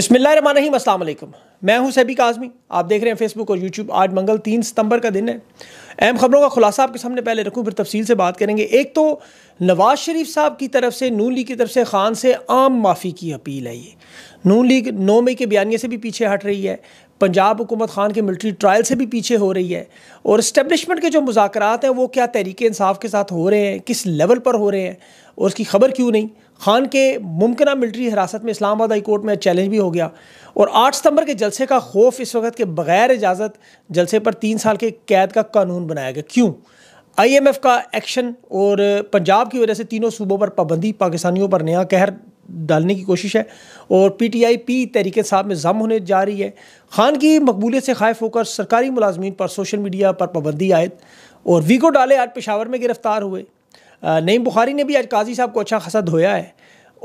بسم اللہ الرحمن الرحیم السلام علیکم میں ہوں سیبی کاظمی آپ دیکھ رہے ہیں فیس بک اور یوٹیوب آج منگل تین ستمبر کا دن ہے اہم خبروں کا خلاصہ آپ کے سامنے پہلے رکھوں پھر تفصیل سے بات کریں گے ایک تو نواز شریف صاحب کی طرف سے نون لیگ کی طرف سے خان سے عام معافی کی اپیل ہے یہ نون لیگ نو مئی کے بیانیے سے بھی پیچھے ہٹ رہی ہے پنجاب حکومت خان کے ملٹری ٹرائل سے بھی پیچھے ہو رہی ہے اور اسٹیبلشمنٹ کے جو مذاکرات ہیں وہ کیا تحریک انصاف کے ساتھ ہو رہے ہیں کس لیول پر ہو رہے ہیں اور اس کی خبر کیوں نہیں خان کے ممکنہ ملٹری حراست میں اسلام آباد ہائی کورٹ میں چیلنج بھی ہو گیا اور آٹھ ستمبر کے جلسے کا خوف اس وقت کے بغیر اجازت جلسے پر تین سال کے قید کا قانون بنایا گیا کیوں آئی ایم ایف کا ایکشن اور پنجاب کی وجہ سے تینوں صوبوں پر پابندی پاکستانیوں پر نیا کہر ڈالنے کی کوشش ہے اور پی ٹی آئی پی تحریک صاحب میں ضم ہونے جا رہی ہے خان کی مقبولیت سے خائف ہو کر سرکاری ملازمین پر سوشل میڈیا پر پابندی عائد اور ویگو ڈالے آج پشاور میں گرفتار ہوئے نعیم بخاری نے بھی آج قاضی صاحب کو اچھا خاصا دھویا ہے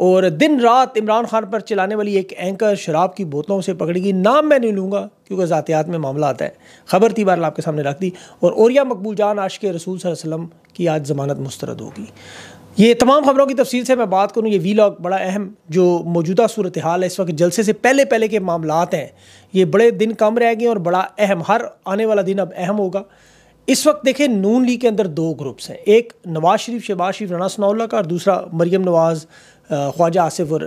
اور دن رات عمران خان پر چلانے والی ایک اینکر شراب کی بوتلوں سے پکڑی گی نام میں نہیں لوں گا کیونکہ ذاتیات میں معاملات ہیں خبر تھی بار آپ کے سامنے رکھ دی اور اوریا مقبول جان عاشق رسول صلی اللہ علیہ وسلم کی آج ضمانت مسترد ہوگی یہ تمام خبروں کی تفصیل سے میں بات کروں یہ وی لاگ بڑا اہم جو موجودہ صورتحال ہے اس وقت جلسے سے پہلے پہلے کے معاملات ہیں یہ بڑے دن کم رہ گئے اور بڑا اہم ہر آنے والا دن اب اہم ہوگا اس وقت دیکھیں نون لیگ کے اندر دو گروپس ہیں ایک نواز شریف شہباز شریف رانا ثناء اللہ کا اور دوسرا مریم نواز خواجہ آصف اور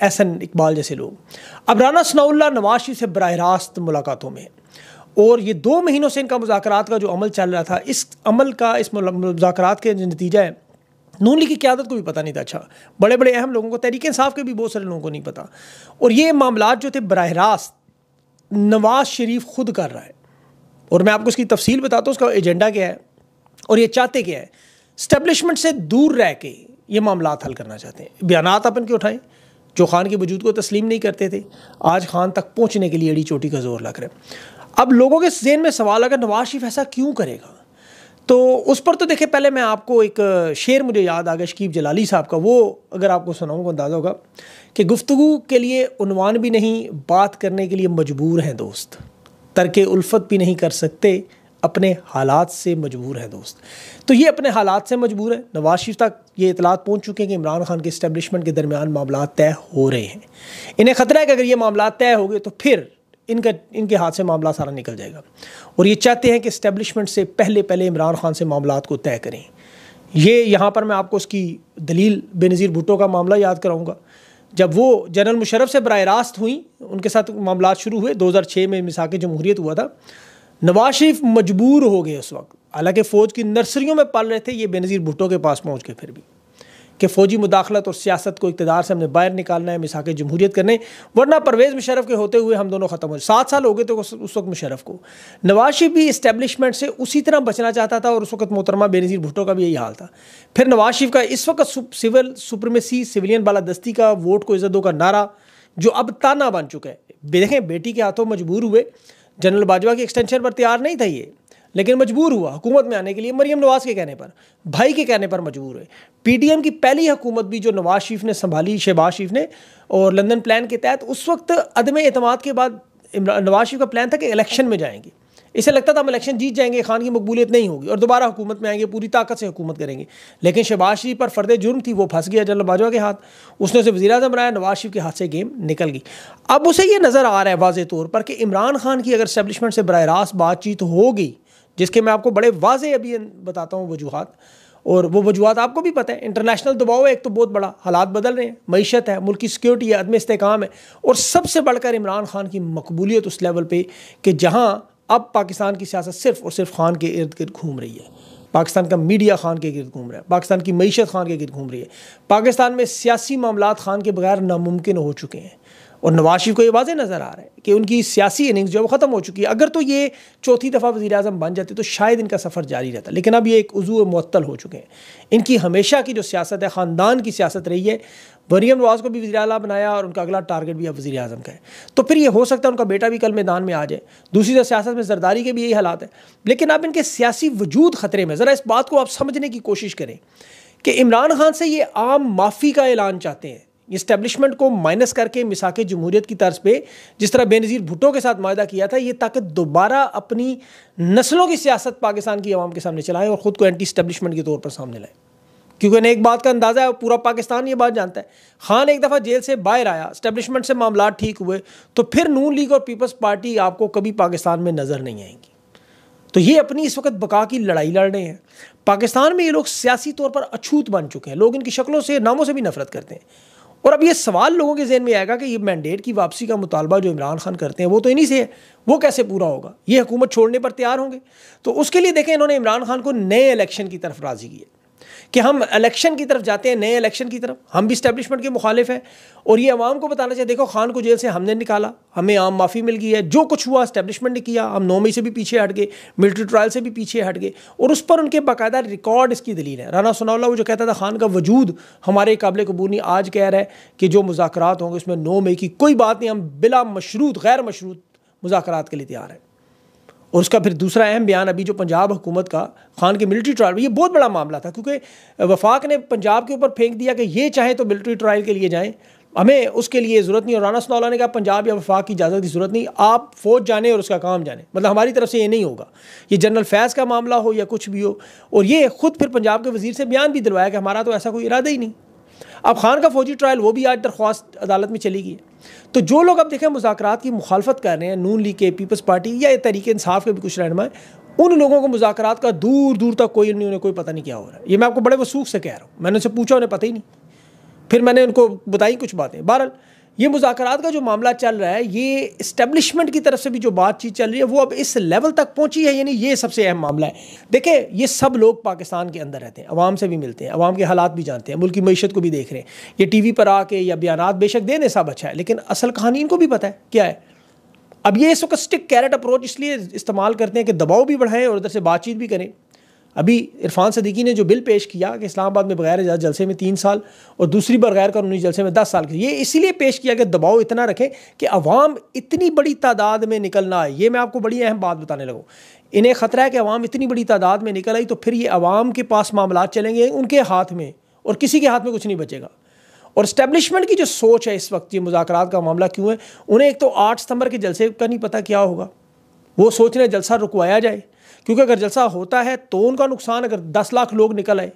احسن اقبال جیسے لوگ اب رانا ثناء اللہ نواز شریف سے براہ راست ملاقاتوں میں ہیں اور یہ دو مہینوں سے ان کا مذاکرات کا جو عمل چل رہا تھا اس عمل کا اس مذاکرات کے جو نتیجہ ہے نون لیگ کی قیادت کو بھی پتہ نہیں تھا اچھا بڑے بڑے اہم لوگوں کو تحریک انصاف کے بھی بہت سارے لوگوں کو نہیں پتہ اور یہ معاملات جو تھے براہ راست نواز شریف خود کر رہا ہے اور میں آپ کو اس کی تفصیل بتاتا ہوں اس کا ایجنڈا کیا ہے اور یہ چاہتے کیا ہے اسٹیبلشمنٹ سے دور رہ کے یہ معاملات حل کرنا چاہتے ہیں بیانات اپن کے اٹھائیں جو خان کی وجود کو تسلیم نہیں کرتے تھے آج خان تک پہنچنے کے لیے اڑی چوٹی کا زور لگ رہا ہے اب لوگوں کے ذہن میں سوال اگر نواز شریف ایسا کیوں کرے گا تو اس پر تو دیکھے پہلے میں آپ کو ایک شعر مجھے یاد آ گیا شکیب جلالی صاحب کا وہ اگر آپ کو سناؤں گا اندازہ ہوگا کہ گفتگو کے لیے عنوان بھی نہیں بات کرنے کے لیے مجبور ہیں دوست ترک الفت بھی نہیں کر سکتے اپنے حالات سے مجبور ہے دوست تو یہ اپنے حالات سے مجبور ہے نواز شریف تک یہ اطلاعات پہنچ چکے ہیں کہ عمران خان کے اسٹیبلشمنٹ کے درمیان معاملات طے ہو رہے ہیں انہیں خطرہ ہے کہ اگر یہ معاملات طے ہو گئے تو پھر ان کا ان کے ہاتھ سے معاملہ سارا نکل جائے گا اور یہ چاہتے ہیں کہ اسٹیبلشمنٹ سے پہلے پہلے عمران خان سے معاملات کو طے کریں یہ یہاں پر میں آپ کو اس کی دلیل بے نظیر بھٹو کا معاملہ یاد کراؤں گا جب وہ جنرل مشرف سے براہ راست ہوئیں ان کے ساتھ معاملات شروع ہوئے دو ہزار چھ میں مساک جمہوریت ہوا تھا نواز شریف مجبور ہو گئے اس وقت حالانکہ فوج کی نرسریوں میں پال رہے تھے یہ بے نظیر بھٹو کے پاس پہنچ کے پھر بھی کہ فوجی مداخلت اور سیاست کو اقتدار سے ہم نے باہر نکالنا ہے مساق جمہوریت کرنے ورنہ پرویز مشرف کے ہوتے ہوئے ہم دونوں ختم جائے سات سال ہو گئے تھے اس وقت مشرف کو نواز شریف بھی اسٹیبلشمنٹ سے اسی طرح بچنا چاہتا تھا اور اس وقت محترمہ بے نظیر بھٹو کا بھی یہی حال تھا پھر نواز شریف کا اس وقت سول سپریمیسی سولین بالادستی کا ووٹ کو عزتوں کا نعرہ جو اب تانا بن چکا ہے دیکھیں بیٹی کے ہاتھوں مجبور ہوئے جنرل باجوہ کی ایکسٹینشن پر تیار نہیں تھا یہ لیکن مجبور ہوا حکومت میں آنے کے لیے مریم نواز کے کہنے پر بھائی کے کہنے پر مجبور ہوئے پی ڈی ایم کی پہلی حکومت بھی جو نواز شریف نے سنبھالی شہباز شریف نے اور لندن پلان کے تحت اس وقت عدم اعتماد کے بعد نواز شریف کا پلان تھا کہ الیکشن میں جائیں گے اسے لگتا تھا ہم الیکشن جیت جائیں گے خان کی مقبولیت نہیں ہوگی اور دوبارہ حکومت میں آئیں گے پوری طاقت سے حکومت کریں گے لیکن شہباز شریف پر فرد جرم تھی وہ پھنس گیا جنرل باجوہ کے ہاتھ اس نے اسے وزیر اعظم بنایا نواز شریف کے ہاتھ سے گیم نکل گئی اب اسے یہ نظر آ رہا ہے واضح طور پر کہ عمران خان کی اگر اسٹیبلشمنٹ سے براہ راست بات چیت ہو گئی جس کے میں آپ کو بڑے واضح ابھی بتاتا ہوں وجوہات اور وہ وجوہات آپ کو بھی پتہ ہے انٹرنیشنل دباؤ ہے ایک تو بہت بڑا حالات بدل رہے ہیں معیشت ہے ملکی سیکیورٹی ہے عدم استحکام ہے اور سب سے بڑھ کر عمران خان کی مقبولیت اس لیول پہ کہ جہاں اب پاکستان کی سیاست صرف اور صرف خان کے ارد گرد گھوم رہی ہے پاکستان کا میڈیا خان کے گرد گھوم رہا ہے پاکستان کی معیشت خان کے گرد گھوم رہی ہے پاکستان میں سیاسی معاملات خان کے بغیر ناممکن ہو چکے ہیں اور نواز شریف کو یہ واضح نظر آ رہا ہے کہ ان کی سیاسی اننگز جو ہے وہ ختم ہو چکی ہے اگر تو یہ چوتھی دفعہ وزیر اعظم بن جاتے تو شاید ان کا سفر جاری رہتا ہے لیکن اب یہ ایک عضو معطل ہو چکے ہیں ان کی ہمیشہ کی جو سیاست ہے خاندان کی سیاست رہی ہے بریم نواز کو بھی وزیر اعلیٰ بنایا اور ان کا اگلا ٹارگٹ بھی اب وزیر اعظم کا ہے تو پھر یہ ہو سکتا ہے ان کا بیٹا بھی کل میدان میں آ جائے دوسری طرح سیاست میں زرداری کے بھی یہی حالات ہیں لیکن اب ان کے سیاسی وجود خطرے میں ذرا اس بات کو آپ سمجھنے کی کوشش کریں کہ عمران خان سے یہ عام معافی کا اعلان چاہتے ہیں اسٹیبلشمنٹ کو مائنس کر کے مساق جمہوریت کی طرز پہ جس طرح بے نظیر بھٹو کے ساتھ معاہدہ کیا تھا یہ تاکہ دوبارہ اپنی نسلوں کی سیاست پاکستان کی عوام کے سامنے چلائے اور خود کو اسٹیبلشمنٹ طور پر سامنے کیونکہ انہیں ایک بات کا اندازہ ہے پورا پاکستان یہ بات جانتا ہے خان ایک دفعہ جیل سے باہر آیا اسٹیبلشمنٹ سے معاملات ٹھیک ہوئے تو پھر نون لیگ اور پیپلس پارٹی آپ کو کبھی پاکستان میں نظر نہیں آئیں گی تو یہ اپنی اس وقت بقا کی لڑائی لڑ رہے ہیں پاکستان میں یہ لوگ سیاسی طور پر اچھوت بن چکے ہیں لوگ ان کی شکلوں سے ناموں سے بھی نفرت کرتے ہیں اور اب یہ سوال لوگوں کے ذہن میں آئے گا کہ یہ مینڈیٹ کی واپسی کا مطالبہ جو عمران خان کرتے ہیں وہ تو انہی سے ہے وہ کیسے پورا ہوگا یہ حکومت چھوڑنے پر تیار ہوں گے تو اس کے لیے دیکھیں انہوں نے عمران خان کو نئے الیکشن کی طرف راضی کیا کہ ہم الیکشن کی طرف جاتے ہیں نئے الیکشن کی طرف ہم بھی اسٹیبلشمنٹ کے مخالف ہیں اور یہ عوام کو بتانا چاہیے دیکھو خان کو جیل سے ہم نے نکالا ہمیں عام معافی مل گئی ہے جو کچھ ہوا اسٹیبلشمنٹ نے کیا ہم نو مئی سے بھی پیچھے ہٹ گئے ملٹری ٹرائل سے بھی پیچھے ہٹ گئے اور اس پر ان کے باقاعدہ ریکارڈ اس کی دلیل ہے رانا سنا وہ جو کہتا تھا خان کا وجود ہمارے قابل قبول نہیں آج کہہ رہا ہے کہ جو مذاکرات ہوں گے اس میں نو مئی کی کوئی بات نہیں ہم بلا مشروط غیر مشروط مذاکرات کے لیے تیار ہیں اور اس کا پھر دوسرا اہم بیان ابھی جو پنجاب حکومت کا خان کے ملٹری ٹرائل یہ بہت بڑا معاملہ تھا کیونکہ وفاق نے پنجاب کے اوپر پھینک دیا کہ یہ چاہیں تو ملٹری ٹرائل کے لیے جائیں ہمیں اس کے لیے ضرورت نہیں اور رانا سنا نے کہا پنجاب یا وفاق کی اجازت کی ضرورت نہیں آپ فوج جانے اور اس کا کام جانے مطلب ہماری طرف سے یہ نہیں ہوگا یہ جنرل فیض کا معاملہ ہو یا کچھ بھی ہو اور یہ خود پھر پنجاب کے وزیر سے بیان بھی دلوایا کہ ہمارا تو ایسا کوئی ارادہ ہی نہیں اب خان کا فوجی ٹرائل وہ بھی آج درخواست عدالت میں چلی گئی ہے تو جو لوگ اب دیکھیں مذاکرات کی مخالفت کر رہے ہیں نون لیگ کے پیپلز پارٹی یا تحریک انصاف کے بھی کچھ رہنما ان لوگوں کو مذاکرات کا دور دور تک کوئی نہیں انہیں کوئی پتہ نہیں کیا ہو رہا ہے یہ میں آپ کو بڑے وسوخ سے کہہ رہا ہوں میں نے ان سے پوچھا انہیں پتہ ہی نہیں پھر میں نے ان کو بتائی کچھ باتیں بہرحال یہ مذاکرات کا جو معاملہ چل رہا ہے یہ اسٹیبلشمنٹ کی طرف سے بھی جو بات چیت چل رہی ہے وہ اب اس لیول تک پہنچی ہے یعنی یہ سب سے اہم معاملہ ہے دیکھیں یہ سب لوگ پاکستان کے اندر رہتے ہیں عوام سے بھی ملتے ہیں عوام کے حالات بھی جانتے ہیں ملک کی معیشت کو بھی دیکھ رہے ہیں یہ ٹی وی پر آ کے یا بیانات بے شک دیں سب اچھا ہے لیکن اصل کہانی ان کو بھی پتہ ہے کیا ہے اب یہ اس وقت اسٹک کیرٹ اپروچ اس لیے استعمال کرتے ہیں کہ دباؤ بھی بڑھائیں اور ادھر سے بات چیت بھی کریں ابھی عرفان صدیقی نے جو بل پیش کیا کہ اسلام آباد میں بغیر اجازت جلسے میں تین سال اور دوسری بار غیر قانونی جلسے میں دس سال کی یہ اسی لیے پیش کیا کہ دباؤ اتنا رکھے کہ عوام اتنی بڑی تعداد میں نکلنا آئے یہ میں آپ کو بڑی اہم بات بتانے لگوں انہیں خطرہ ہے کہ عوام اتنی بڑی تعداد میں نکل آئی تو پھر یہ عوام کے پاس معاملات چلیں گے ان کے ہاتھ میں اور کسی کے ہاتھ میں کچھ نہیں بچے گا اور اسٹیبلشمنٹ کی جو سوچ ہے اس وقت یہ مذاکرات کا معاملہ کیوں ہے انہیں ایک تو آٹھ ستمبر کے جلسے کا نہیں پتہ کیا ہوگا وہ سوچ رہے ہیں جلسہ رکوایا جائے کیونکہ اگر جلسہ ہوتا ہے تو ان کا نقصان اگر دس لاکھ لوگ نکل آئے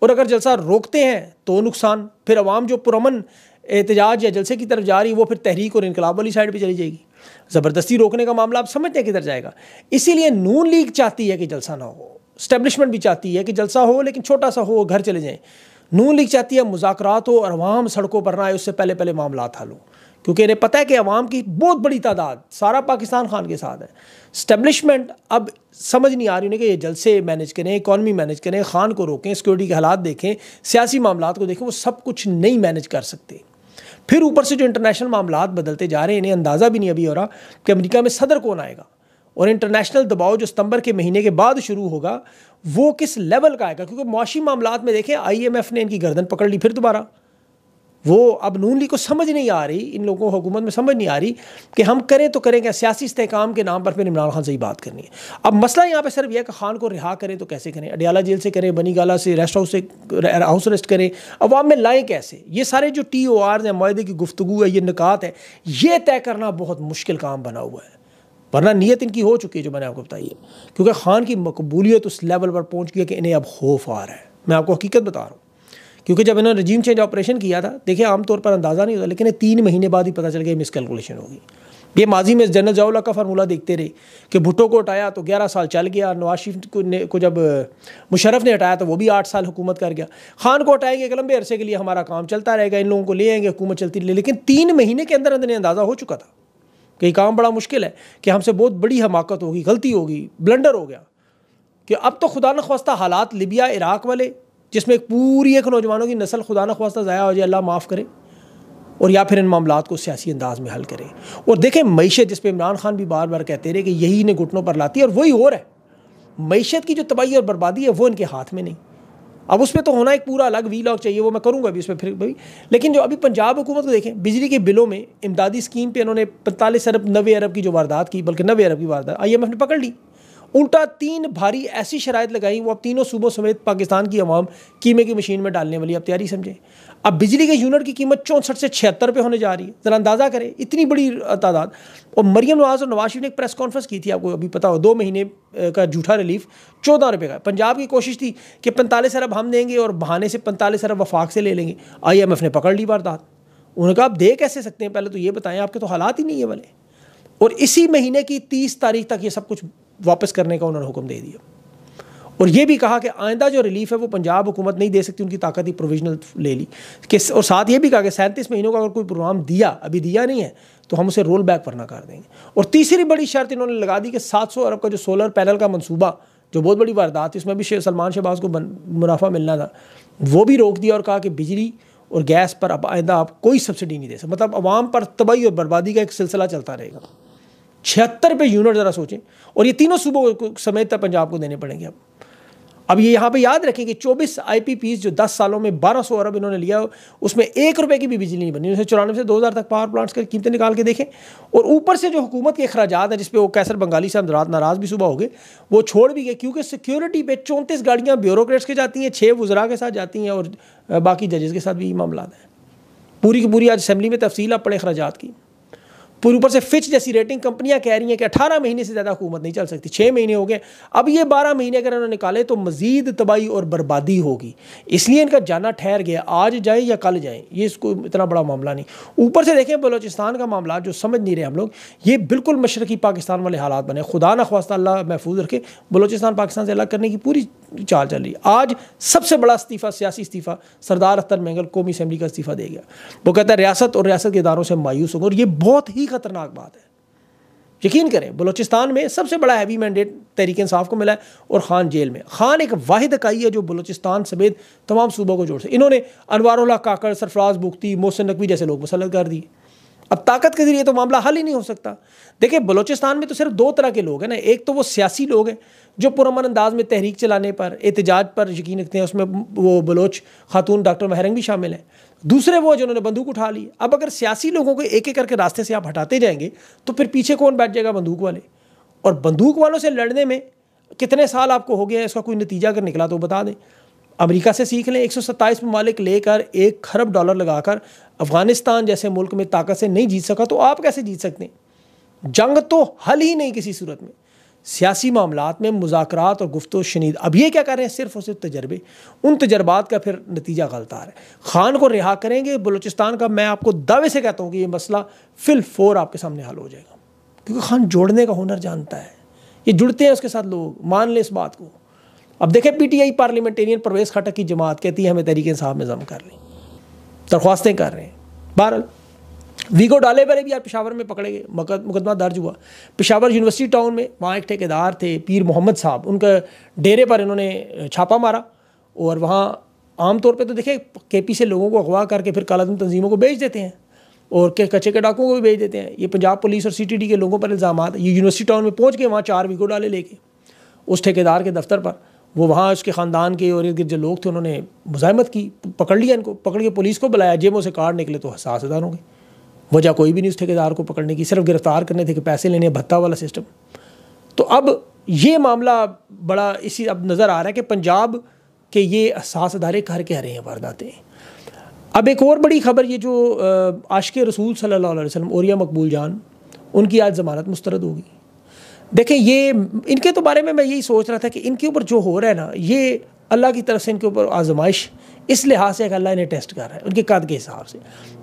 اور اگر جلسہ روکتے ہیں تو نقصان پھر عوام جو پرامن احتجاج یا جلسے کی طرف جا رہی وہ پھر تحریک اور انقلاب والی سائڈ پہ چلی جائے گی زبردستی روکنے کا معاملہ آپ سمجھتے ہیں کدھر جائے گا اسی لیے نون لیگ چاہتی ہے کہ جلسہ نہ ہو اسٹیبلشمنٹ بھی چاہتی ہے کہ جلسہ ہو لیکن چھوٹا سا ہو گھر چلے جائیں نون لیگ لکھ چاہتی ہے مذاکرات ہو اور عوام سڑکوں پر نہ آئے اس سے پہلے پہلے معاملات حل ہو کیونکہ انہیں پتہ ہے کہ عوام کی بہت بڑی تعداد سارا پاکستان خان کے ساتھ ہے اسٹیبلشمنٹ اب سمجھ نہیں آ رہی انہیں کہ یہ جلسے مینج کریں اکانومی مینج کریں خان کو روکیں سیکورٹی کے حالات دیکھیں سیاسی معاملات کو دیکھیں وہ سب کچھ نہیں مینج کر سکتے پھر اوپر سے جو انٹرنیشنل معاملات بدلتے جا رہے ہیں انہیں اندازہ بھی نہیں ابھی ہو رہا کہ امریکہ میں صدر کون آئے گا اور انٹرنیشنل دباؤ جو ستمبر کے مہینے کے بعد شروع ہوگا وہ کس لیول کا آئے گا کیونکہ معاشی معاملات میں دیکھیں آئی ایم ایف نے ان کی گردن پکڑ لی پھر دوبارہ وہ اب نون لی کو سمجھ نہیں آ رہی ان لوگوں کو حکومت میں سمجھ نہیں آ رہی کہ ہم کریں تو کریں کہ سیاسی استحکام کے نام پر پھر عمران خان سے ہی بات کرنی ہے اب مسئلہ یہاں پہ صرف یہ ہے کہ خان کو رہا کریں تو کیسے کریں اڈیالہ جیل سے کریں بنی گالا سے ریسٹ ہاؤس سے ہاؤس ریسٹ کریں عوام میں لائیں کیسے یہ سارے جو ٹی او آرز ہیں معاہدے کی گفتگو ہے یہ نکات ہے یہ طے کرنا بہت مشکل کام بنا ہوا ہے ورنہ نیت ان کی ہو چکی ہے جو میں نے آپ کو بتائی ہے کیونکہ خان کی مقبولیت اس لیول پر پہنچ گئی ہے کہ انہیں اب خوف آ رہا ہے میں آپ کو حقیقت بتا رہا ہوں کیونکہ جب انہوں نے رجیم چینج آپریشن کیا تھا دیکھیں عام طور پر اندازہ نہیں ہوتا لیکن تین مہینے بعد ہی پتہ چل گیا کیلکولیشن ہوگی یہ ماضی میں جنرل ضاء اللہ کا فارمولہ دیکھتے رہے کہ بھٹو کو ہٹایا تو گیارہ سال چل گیا نواز شریف کو جب مشرف نے ہٹایا تو وہ بھی آٹھ سال حکومت کر گیا خان کو ہٹائیں گے ایک لمبے عرصے کے لیے ہمارا کام چلتا رہے گا ان لوگوں کو لے آئیں گے حکومت چلتی رہے لیکن تین مہینے کے اندر اندر اندازہ ہو چکا تھا کہ یہ کام بڑا مشکل ہے کہ ہم سے بہت بڑی حماقت ہوگی غلطی ہوگی بلنڈر ہو گیا کہ اب تو خدا نخواستہ حالات لبیا عراق والے جس میں ایک پوری ایک نوجوانوں کی نسل خدا نخواستہ ضائع ہو جائے اللہ معاف کرے اور یا پھر ان معاملات کو سیاسی انداز میں حل کرے اور دیکھیں معیشت جس پہ عمران خان بھی بار بار کہتے رہے کہ یہی انہیں گھٹنوں پر لاتی ہے اور وہی اور ہے معیشت کی جو تباہی اور بربادی ہے وہ ان کے ہاتھ میں نہیں اب اس پہ تو ہونا ایک پورا الگ وی لاگ چاہیے وہ میں کروں گا ابھی اس پہ پھر بھائی لیکن جو ابھی پنجاب حکومت کو دیکھیں بجلی کے بلوں میں امدادی اسکیم پہ انہوں نے پینتالیس ارب نوے ارب کی جو واردات کی بلکہ نوے ارب کی واردات آئی ایم ایف نے پکڑ لی الٹا تین بھاری ایسی شرائط لگائی وہ اب تینوں صوبوں سمیت پاکستان کی عوام قیمے کی مشین میں ڈالنے والی اب تیاری سمجھیں اب بجلی کے یونٹ کی قیمت چونسٹھ سے چھہتر پہ ہونے جا رہی ہے ذرا اندازہ کریں اتنی بڑی تعداد اور مریم نواز اور نواز شریف نے ایک پریس کانفرنس کی تھی آپ کو ابھی پتا ہو دو مہینے کا جھوٹا ریلیف چودہ روپے کا ہے پنجاب کی کوشش تھی کہ پینتالیس ارب ہم دیں گے اور بہانے سے پینتالیس ارب وفاق سے لے لیں گے آئی ایم ایف نے پکڑ لی واردات انہوں نے کہا آپ دے کیسے سکتے ہیں پہلے تو یہ بتائیں آپ کے تو حالات ہی نہیں ہے بولے اور اسی مہینے کی تیس تاریخ تک یہ سب کچھ واپس کرنے کا انہوں نے حکم دے دیا اور یہ بھی کہا کہ آئندہ جو ریلیف ہے وہ پنجاب حکومت نہیں دے سکتی ان کی طاقت ہی پروویژنل لے کہ اور ساتھ یہ بھی کہا کہ سینتیس مہینوں کا اگر کوئی پروگرام دیا ابھی دیا نہیں ہے تو ہم اسے رول بیک نہ کر دیں گے اور تیسری بڑی شرط انہوں نے لگا دی کہ سات سو ارب کا جو سولر پینل کا منصوبہ جو بہت بڑی واردات تھی اس میں بھی سلمان شہباز کو منافع ملنا تھا وہ بھی روک دیا اور کہا کہ بجلی اور گیس پر اب آئندہ آپ کوئی سبسڈی نہیں دے سکتے مطلب عوام پر تباہی اور بربادی کا ایک سلسلہ چلتا رہے گا چھہتر روپے یونٹ ذرا سوچیں اور یہ تینوں صوبوں سمیت پنجاب کو دینے پڑیں گے اب اب یہ یہاں پہ یاد رکھیں کہ چوبیس آئی پی پیز جو دس سالوں میں بارہ سو ارب انہوں نے لیا اس میں ایک روپے کی بھی بجلی نہیں بنی انہوں نے چورانوے سے دو ہزار تک پاور پلانٹس کی قیمتیں نکال کے دیکھیں اور اوپر سے جو حکومت کے اخراجات ہیں جس پہ وہ کیسر بنگالی سے رات ناراض بھی صبح ہو گئے وہ چھوڑ بھی گئے کیونکہ سیکیورٹی پہ چونتیس گاڑیاں بیوروکریٹس کے جاتی ہیں چھ وزراء کے ساتھ جاتی ہیں اور باقی ججز کے ساتھ بھی معاملات ہیں پوری کی پوری آج اسمبلی میں تفصیل آپ پڑے اخراجات کی پھر اوپر سے فچ جیسی ریٹنگ کمپنیاں کہہ رہی ہیں کہ اٹھارہ مہینے سے زیادہ حکومت نہیں چل سکتی چھ مہینے ہو گئے اب یہ بارہ مہینے اگر انہوں نے نکالے تو مزید تباہی اور بربادی ہوگی اس لیے ان کا جانا ٹھہر گیا آج جائیں یا کل جائیں یہ اس کو اتنا بڑا معاملہ نہیں اوپر سے دیکھیں بلوچستان کا معاملہ جو سمجھ نہیں رہے ہم لوگ یہ بالکل مشرقی پاکستان والے حالات بنے خدا نخواستہ اللہ محفوظ رکھے بلوچستان پاکستان سے الگ کرنے کی پوری چال چل رہی ہے آج سب سے بڑا استعفیٰ سیاسی استعفیٰ سردار اختر مینگل قومی اسمبلی کا استعفیٰ دے گیا وہ کہتا ہے ریاست اور ریاست کے اداروں سے مایوس ہوگا اور یہ بہت ہی خطرناک بات ہے یقین کریں بلوچستان میں سب سے بڑا ہیوی مینڈیٹ تحریک انصاف کو ملا ہے اور خان جیل میں خان ایک واحد اکائی ہے جو بلوچستان سمیت تمام صوبوں کو جوڑ سے انہوں نے انوار اللہ کاکڑ سرفراز بکتی محسن نقوی جیسے لوگ مسلط کر دیے اب طاقت کے ذریعے تو معاملہ حل ہی نہیں ہو سکتا دیکھیں بلوچستان میں تو صرف دو طرح کے لوگ ہیں نا ایک تو وہ سیاسی لوگ ہیں جو پرامن انداز میں تحریک چلانے پر احتجاج پر یقین رکھتے ہیں اس میں وہ بلوچ خاتون ڈاکٹر مہرنگ بھی شامل ہیں دوسرے وہ جنہوں نے بندوق اٹھا لی اب اگر سیاسی لوگوں کو ایک ایک کر کے راستے سے آپ ہٹاتے جائیں گے تو پھر پیچھے کون بیٹھ جائے گا بندوق والے اور بندوق والوں سے لڑنے میں کتنے سال آپ کو ہو گیا ہے اس کا کوئی نتیجہ اگر نکلا تو بتا دیں امریکہ سے سیکھ لیں ایک سو ستائیس ممالک لے کر ایک خرب ڈالر لگا کر افغانستان جیسے ملک میں طاقت سے نہیں جیت سکا تو آپ کیسے جیت سکتے ہیں جنگ تو حل ہی نہیں کسی صورت میں سیاسی معاملات میں مذاکرات اور گفت و شنید اب یہ کیا کر رہے ہیں صرف اور صرف تجربے ان تجربات کا پھر نتیجہ غلط آ رہا ہے خان کو رہا کریں گے بلوچستان کا میں آپ کو دعوے سے کہتا ہوں کہ یہ مسئلہ فل فور آپ کے سامنے حل ہو جائے گا کیونکہ خان جوڑنے کا ہنر جانتا ہے یہ جڑتے ہیں اس کے ساتھ لوگ مان لیں اس بات کو اب دیکھیں P T I parliamentarian Pervez Khattak کی جماعت کہتی ہے ہمیں تحریک انصاف میں ضم کر لیں درخواستیں کر رہے ہیں بہرحال ویگو ڈالے والے بھی یار پشاور میں پکڑے گئے مقدمہ درج ہوا پشاور یونیورسٹی ٹاؤن میں وہاں ایک ٹھیکے دار تھے پیر محمد صاحب ان کا ڈیرے پر انہوں نے چھاپہ مارا اور وہاں عام طور پہ تو دیکھیں کے پی سے لوگوں کو اغوا کر کے پھر کالعدم تنظیموں کو بیچ دیتے ہیں اور کچے کے ڈاکوں کو بھی بیچ دیتے ہیں یہ پنجاب پولیس اور سی ٹی ڈی کے لوگوں پر الزامات یہ یونیورسٹی ٹاؤن میں پہنچ کے وہاں چار ویگو ڈالے لے کے اس ٹھیکےدار کے دفتر پر وہ وہاں اس کے خاندان کے اور ارد گرد جو لوگ تھے انہوں نے مزاحمت کی پکڑ لیا ان کو پکڑ کے پولیس کو بلایا جیبوں سے کارڈ نکلے تو حساس ادار ہوں گے وجہ کوئی بھی نہیں اس ٹھیکے دار کو پکڑنے کی صرف گرفتار کرنے تھے کہ پیسے لینے بھتہ والا سسٹم تو اب یہ معاملہ بڑا اسی اب نظر آ رہا ہے کہ پنجاب کے یہ احساس ادارے کر کے رہے ہیں وارداتے اب ایک اور بڑی خبر یہ جو عاشق رسول صلی اللہ علیہ وسلم اوریا مقبول جان ان کی آج ضمانت مسترد ہوگی دیکھیں یہ ان کے تو بارے میں میں یہی سوچ رہا تھا کہ ان کے اوپر جو ہو رہا ہے نا یہ اللہ کی طرف سے ان کے اوپر آزمائش اس لحاظ سے ایک اللہ انہیں ٹیسٹ کر رہا ہے ان کی قد کے حساب سے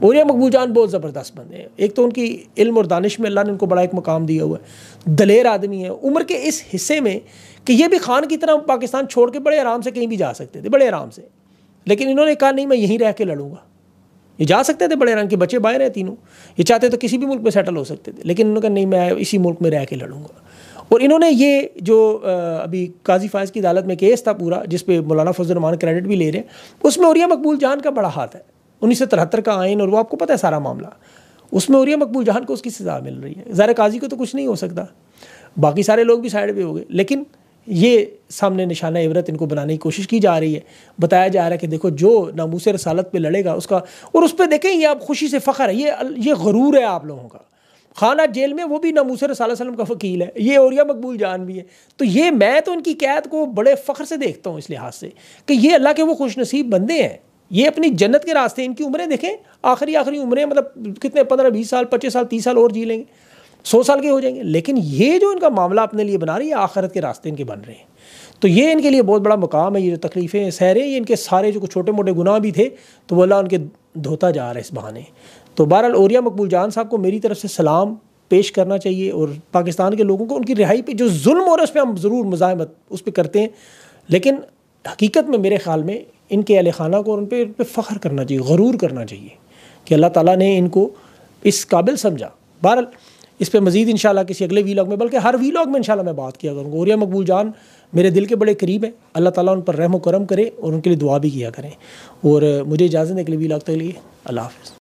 اور یہ مقبول جان بہت زبردست بندے ہیں ایک تو ان کی علم اور دانش میں اللہ نے ان کو بڑا ایک مقام دیا ہوا ہے دلیر آدمی ہے عمر کے اس حصے میں کہ یہ بھی خان کی طرح پاکستان چھوڑ کے بڑے آرام سے کہیں بھی جا سکتے تھے بڑے آرام سے لیکن انہوں نے کہا نہیں میں یہیں رہ کے لڑوں گا یہ جا سکتے تھے بڑے رنگ کے بچے باہر ہیں تینوں یہ چاہتے تو کسی بھی ملک میں سیٹل ہو سکتے تھے لیکن انہوں نے کہا نہیں میں اسی ملک میں رہ کے لڑوں گا اور انہوں نے یہ جو ابھی قاضی فائز کی عدالت میں کیس تھا پورا جس پہ مولانا فضل الرحمان کریڈٹ بھی لے رہے ہیں اس میں اوریا مقبول جان کا بڑا ہاتھ ہے انیس سو ترہتر کا آئین اور وہ آپ کو پتہ ہے سارا معاملہ اس میں اوریا مقبول جہان کو اس کی سزا مل رہی ہے ظاہر قاضی کو تو کچھ نہیں ہو سکتا باقی سارے لوگ بھی سائڈ پہ ہو گئے لیکن یہ سامنے نشانہ عبرت ان کو بنانے کی کوشش کی جا رہی ہے بتایا جا رہا ہے کہ دیکھو جو ناموس رسالت پہ لڑے گا اس کا اور اس پہ دیکھیں یہ آپ خوشی سے فخر ہے یہ یہ غرور ہے آپ لوگوں کا خانہ جیل میں وہ بھی ناموس رسول علیہ وسلم کا فقیل ہے یہ اور یہ مقبول جان بھی ہے تو یہ میں تو ان کی قید کو بڑے فخر سے دیکھتا ہوں اس لحاظ سے کہ یہ اللہ کے وہ خوش نصیب بندے ہیں یہ اپنی جنت کے راستے ان کی عمریں دیکھیں آخری آخری عمریں مطلب کتنے پندرہ بیس سال پچیس سال تیس سال اور جی لیں گے سو سال کے ہو جائیں گے لیکن یہ جو ان کا معاملہ اپنے لیے بنا رہی ہے آخرت کے راستے ان کے بن رہے ہیں تو یہ ان کے لیے بہت بڑا مقام ہے یہ جو تکلیفیں سہرے یہ ان کے سارے جو چھوٹے موٹے گناہ بھی تھے تو وہ اللہ ان کے دھوتا جا رہا ہے اس بہانے تو بہرحال اوریا مقبول جان صاحب کو میری طرف سے سلام پیش کرنا چاہیے اور پاکستان کے لوگوں کو ان کی رہائی پہ جو ظلم اور اس پہ ہم ضرور مزاحمت اس پہ کرتے ہیں لیکن حقیقت میں میرے خیال میں ان کے اہل خانہ کو ان پہ ان پہ فخر کرنا چاہیے غرور کرنا چاہیے کہ اللہ تعالیٰ نے ان کو اس قابل سمجھا بہرحال اس پہ مزید انشاءاللہ کسی اگلے وی لاگ میں بلکہ ہر وی لاگ میں انشاءاللہ میں بات کیا کروں گا اوریا مقبول جان میرے دل کے بڑے قریب ہیں اللہ تعالیٰ ان پر رحم و کرم کرے اور ان کے لیے دعا بھی کیا کریں اور مجھے اجازت ہے اگلے وی لاگ کے لیے اللہ حافظ